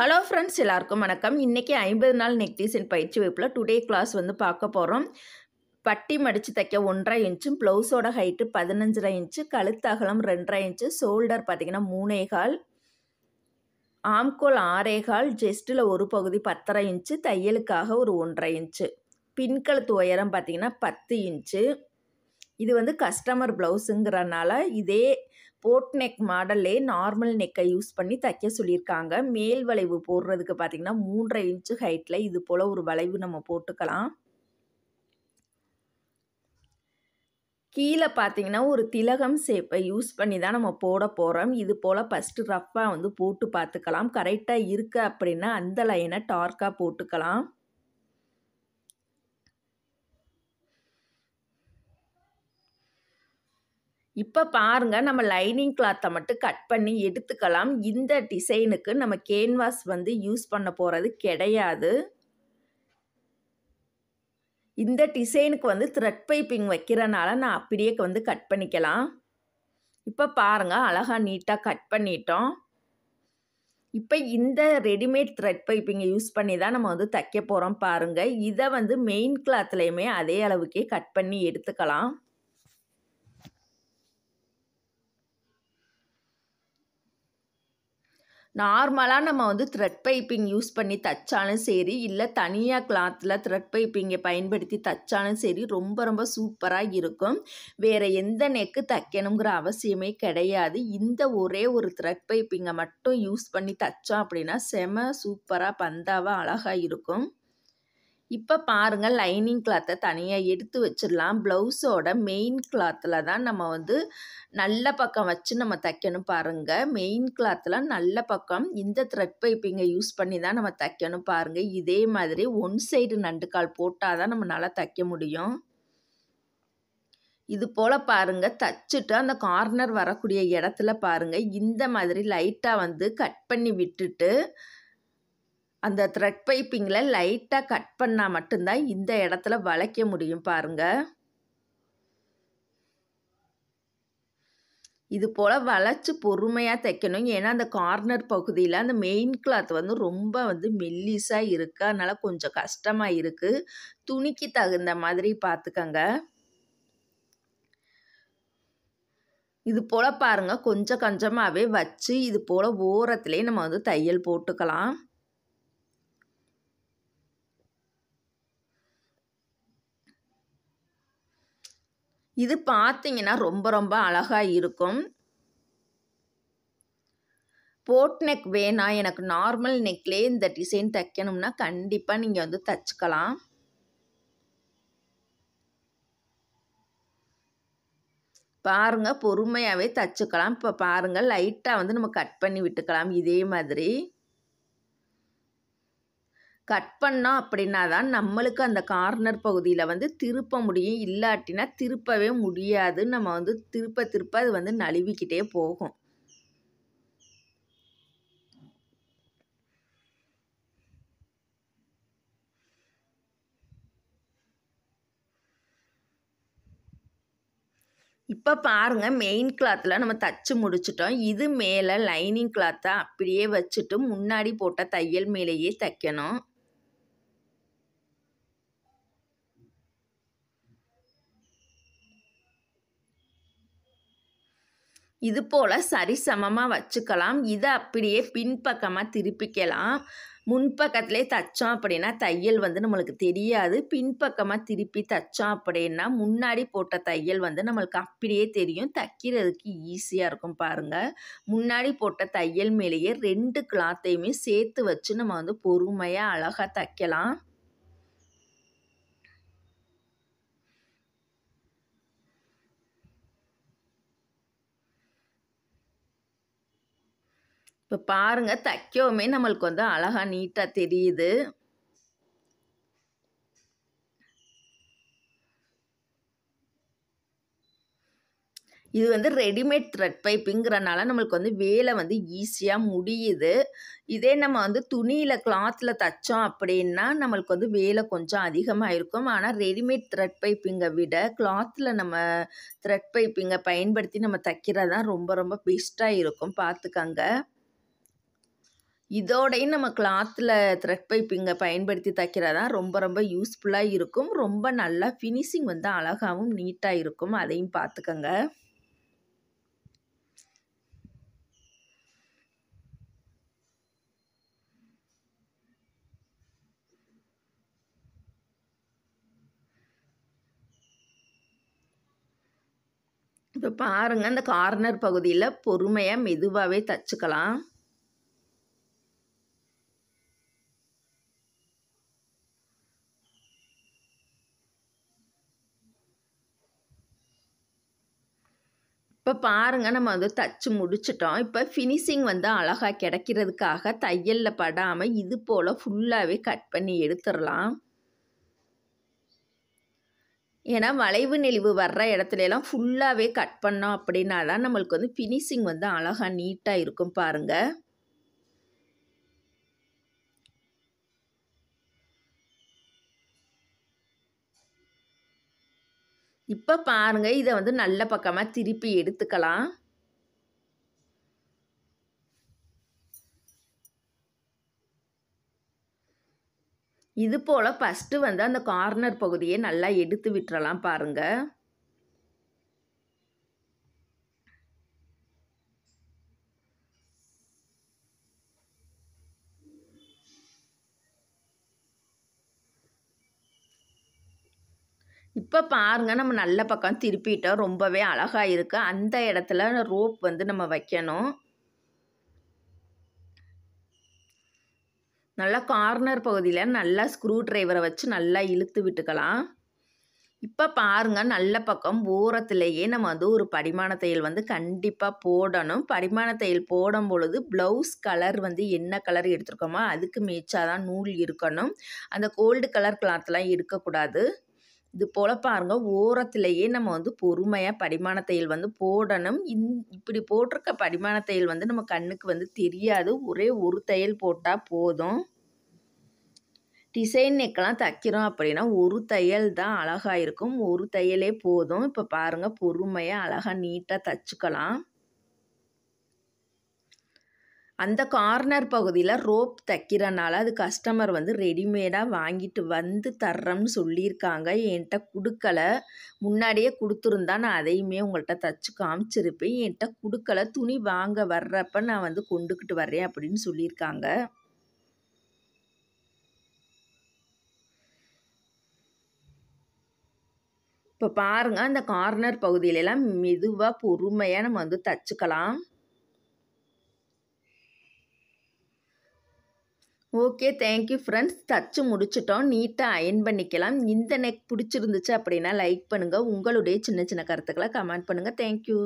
hello friends எல்லாருக்கும் வணக்கம் இன்றைக்கி ஐம்பது நாள் நெக் டிசைன் பயிற்சி வகுப்பில் டுடே கிளாஸ் வந்து பார்க்க போகிறோம் பட்டி மடித்து தைக்க ஒன்றரை இன்ச்சும் ப்ளவுஸோட ஹைட்டு பதினஞ்சரை இன்ச்சு கழுத்து அகலம் ரெண்டரை இன்ச்சு ஷோல்டர் பார்த்திங்கன்னா மூணேகால் ஆம்கோல் ஆறேகால் ஜெஸ்ட்டில் ஒரு பகுதி பத்தரை இன்ச்சு தையலுக்காக ஒரு ஒன்றரை இன்ச்சு பின்கழுத்து உயரம் பார்த்திங்கன்னா பத்து இன்ச்சு இது வந்து கஸ்டமர் ப்ளவுஸுங்கிறனால இதே போட் நெக் மாடல்லே நார்மல் நெக்கை யூஸ் பண்ணி தைக்க சொல்லியிருக்காங்க மேல் வளைவு போடுறதுக்கு பார்த்தீங்கன்னா மூன்றரை இன்ச்சு ஹைட்டில் இது போல் ஒரு வளைவு நம்ம போட்டுக்கலாம் கீழே பார்த்தீங்கன்னா ஒரு திலகம் சேப்பை யூஸ் பண்ணி தான் நம்ம போட போகிறோம் இது போல் ஃபஸ்ட்டு ரஃப்பாக வந்து போட்டு பார்த்துக்கலாம் கரெக்டாக இருக்குது அப்படின்னா அந்த லைனை டார்க்காக போட்டுக்கலாம் இப்போ பாருங்கள் நம்ம லைனிங் கிளாத்தை மட்டும் கட் பண்ணி எடுத்துக்கலாம் இந்த டிசைனுக்கு நம்ம கேன்வாஸ் வந்து யூஸ் பண்ண போகிறது கிடையாது இந்த டிசைனுக்கு வந்து த்ரெட் பைப்பிங் வைக்கிறனால நான் அப்படியே வந்து கட் பண்ணிக்கலாம் இப்போ பாருங்கள் அழகாக நீட்டாக கட் பண்ணிட்டோம் இப்போ இந்த ரெடிமேட் த்ரெட் பைப்பிங்கை யூஸ் பண்ணி தான் நம்ம வந்து தைக்க போகிறோம் பாருங்கள் இதை வந்து மெயின் கிளாத்லேயுமே அதே அளவுக்கே கட் பண்ணி எடுத்துக்கலாம் நார்மலாக நம்ம வந்து த்ரெட் பைப்பிங் யூஸ் பண்ணி தைச்சாலும் சரி இல்லை தனியாக கிளாத்தில் த்ரெட் பைப்பிங்கை பயன்படுத்தி தைச்சாலும் சரி ரொம்ப ரொம்ப சூப்பராக இருக்கும் வேறு எந்த நெக்கு தைக்கணுங்கிற அவசியமே கிடையாது இந்த ஒரே ஒரு த்ரெட் பைப்பிங்கை மட்டும் யூஸ் பண்ணி தைச்சோம் அப்படின்னா செம சூப்பராக பந்தாவாக அழகாக இருக்கும் இப்போ பாருங்கள் லைனிங் கிளாத்தை தனியாக எடுத்து வச்சிடலாம் ப்ளவுஸோட மெயின் கிளாத்தில் தான் நம்ம வந்து நல்ல பக்கம் வச்சு நம்ம தைக்கணும் பாருங்கள் மெயின் கிளாத்தில் நல்ல பக்கம் இந்த த்ரெட் பைப்பிங்கை யூஸ் பண்ணி தான் நம்ம தைக்கணும் பாருங்கள் இதே மாதிரி ஒன் சைடு நண்டுக்கால் போட்டால் தான் நம்ம நல்லா தைக்க முடியும் இது போல் பாருங்கள் தச்சுட்டு அந்த கார்னர் வரக்கூடிய இடத்துல பாருங்கள் இந்த மாதிரி லைட்டாக வந்து கட் பண்ணி விட்டுட்டு அந்த த்ரெட் பைப்பிங்கில் லைட்டாக கட் பண்ணால் மட்டும்தான் இந்த இடத்துல வளைக்க முடியும் பாருங்கள் இது போல் வளைச்சி பொறுமையாக தைக்கணும் ஏன்னா அந்த கார்னர் பகுதியில் அந்த மெயின் கிளாத் வந்து ரொம்ப வந்து மெல்லிஸாக இருக்குது அதனால் கொஞ்சம் கஷ்டமாக இருக்குது துணிக்கு தகுந்த மாதிரி பார்த்துக்கங்க இது போல் பாருங்கள் கொஞ்சம் கொஞ்சமாகவே வச்சு இது போல் ஓரத்துலேயே நம்ம வந்து தையல் போட்டுக்கலாம் இது பார்த்தீங்கன்னா ரொம்ப ரொம்ப அழகாக இருக்கும் போட் நெக் வேணாம் எனக்கு நார்மல் நெக்லேயே இந்த டிசைன் தைக்கணும்னா கண்டிப்பாக நீங்கள் வந்து தைச்சிக்கலாம் பாருங்கள் பொறுமையாகவே தைச்சிக்கலாம் இப்போ பாருங்கள் லைட்டாக வந்து நம்ம கட் பண்ணி விட்டுக்கலாம் இதே மாதிரி கட் பண்ணோம் அப்படின்னா தான் நம்மளுக்கு அந்த கார்னர் பகுதியில் வந்து திருப்ப முடியும் இல்லாட்டினா திருப்பவே முடியாது நம்ம வந்து திருப்ப திருப்ப அது வந்து நழுவிக்கிட்டே போகும் இப்போ பாருங்கள் மெயின் கிளாத்தில் நம்ம தச்சு முடிச்சிட்டோம் இது மேலே லைனிங் கிளாத்தை அப்படியே வச்சுட்டு முன்னாடி போட்ட தையல் மேலேயே தைக்கணும் இது போல் சரிசமமாக வச்சுக்கலாம் இதை அப்படியே பின்பக்கமாக திருப்பிக்கலாம் முன்பக்கத்துலேயே தைச்சோம் அப்படின்னா தையல் வந்து நம்மளுக்கு தெரியாது பின்பக்கமாக திருப்பி தைச்சோம் அப்படின்னா முன்னாடி போட்ட தையல் வந்து நம்மளுக்கு அப்படியே தெரியும் தைக்கிறதுக்கு ஈஸியாக இருக்கும் பாருங்கள் முன்னாடி போட்ட தையல் மேலேயே ரெண்டு கிளாத்தையுமே சேர்த்து வச்சு நம்ம வந்து பொறுமையாக அழகாக தைக்கலாம் இப்போ பாருங்கள் தைக்கவுமே நம்மளுக்கு வந்து அழகாக நீட்டாக தெரியுது இது வந்து ரெடிமேட் த்ரெட் பைப்புங்கிறனால நம்மளுக்கு வந்து வேலை வந்து ஈஸியாக முடியுது இதே நம்ம வந்து துணியில் கிளாத்தில் தைச்சோம் அப்படின்னா நம்மளுக்கு வந்து வேலை கொஞ்சம் அதிகமாக இருக்கும் ஆனால் ரெடிமேட் த்ரெட் பைப்பிங்கை விட கிளாத்தில் நம்ம த்ரெட் பைப்பிங்கை பயன்படுத்தி நம்ம தைக்கிறது தான் ரொம்ப ரொம்ப பெஸ்ட்டாக இருக்கும் பார்த்துக்கங்க இதோடையும் நம்ம கிளாத்தில் த்ரெட் பைப்பிங்கை பயன்படுத்தி தைக்கிறது தான் ரொம்ப ரொம்ப யூஸ்ஃபுல்லாக இருக்கும் ரொம்ப நல்லா ஃபினிஷிங் வந்து அழகாகவும் நீட்டாக இருக்கும் அதையும் பார்த்துக்கோங்க இப்போ பாருங்கள் அந்த கார்னர் பகுதியில் பொறுமையாக மெதுவாகவே தச்சுக்கலாம் இப்போ பாருங்கள் நம்ம வந்து தச்சு முடிச்சிட்டோம் இப்போ ஃபினிஷிங் வந்து அழகாக கிடைக்கிறதுக்காக தையலில் படாமல் இது போல் ஃபுல்லாகவே கட் பண்ணி எடுத்துடலாம் ஏன்னா வளைவு நெளிவு வர்ற இடத்துலலாம் ஃபுல்லாகவே கட் பண்ணோம் அப்படின்னா தான் நம்மளுக்கு வந்து ஃபினிஷிங் வந்து அழகாக நீட்டாக இருக்கும் பாருங்கள் இப்போ பாருங்கள் இதை வந்து நல்ல பக்கமாக திருப்பி எடுத்துக்கலாம் இது போல் ஃபஸ்ட்டு வந்து அந்த கார்னர் பகுதியை நல்லா எடுத்து விட்டுறலாம் பாருங்கள் இப்போ பாருங்கள் நம்ம நல்ல பக்கம் திருப்பிட்டோம் ரொம்பவே அழகாக இருக்குது அந்த இடத்துல ரோப் வந்து நம்ம வைக்கணும் நல்லா கார்னர் பகுதியில் நல்லா ஸ்க்ரூ ட்ரைவரை வச்சு நல்லா இழுத்து விட்டுக்கலாம் இப்போ பாருங்கள் நல்ல பக்கம் ஓரத்துலேயே நம்ம வந்து ஒரு பரிமாண தையல் வந்து கண்டிப்பாக போடணும் பரிமாண தையல் போடும் பொழுது ப்ளவுஸ் கலர் வந்து என்ன கலர் எடுத்துருக்கோமோ அதுக்கு மேய்ச்சா தான் நூல் இருக்கணும் அந்த கோல்டு கலர் கிளாத்லாம் இருக்கக்கூடாது இது போல் பாருங்கள் ஓரத்துலேயே நம்ம வந்து பொறுமையாக பரிமாண தையல் வந்து போடணும் இந் இப்படி போட்டிருக்க பரிமாண தையல் வந்து நம்ம கண்ணுக்கு வந்து தெரியாது ஒரே ஒரு தையல் போட்டால் போதும் டிசைன் நெக்கெல்லாம் தைக்கிறோம் அப்படின்னா ஒரு தையல் தான் அழகாக இருக்கும் ஒரு தையலே போதும் இப்போ பாருங்கள் பொறுமையாக அழகாக நீட்டாக தைச்சிக்கலாம் அந்த கார்னர் பகுதியில் ரோப் தைக்கிறனால அது கஸ்டமர் வந்து ரெடிமேடாக வாங்கிட்டு வந்து தர்றோம்னு சொல்லியிருக்காங்க என்கிட்ட கொடுக்கல முன்னாடியே கொடுத்துருந்தா நான் அதையுமே உங்கள்கிட்ட தச்சு காமிச்சிருப்பேன் என்கிட்ட கொடுக்கல துணி வாங்க வர்றப்ப நான் வந்து கொண்டுக்கிட்டு வர்றேன் அப்படின்னு சொல்லியிருக்காங்க இப்போ பாருங்கள் அந்த கார்னர் பகுதியிலலாம் மெதுவாக பொறுமையாக நம்ம வந்து தச்சுக்கலாம் ஓகே தேங்க்யூ ஃப்ரெண்ட்ஸ் தச்சு முடிச்சிட்டோம் நீட்டாக அயன் பண்ணிக்கலாம் இந்த நெக் பிடிச்சிருந்துச்சு அப்படின்னா லைக் பண்ணுங்கள் உங்களுடைய சின்ன சின்ன கருத்துக்களை கமெண்ட் பண்ணுங்கள் தேங்க்யூ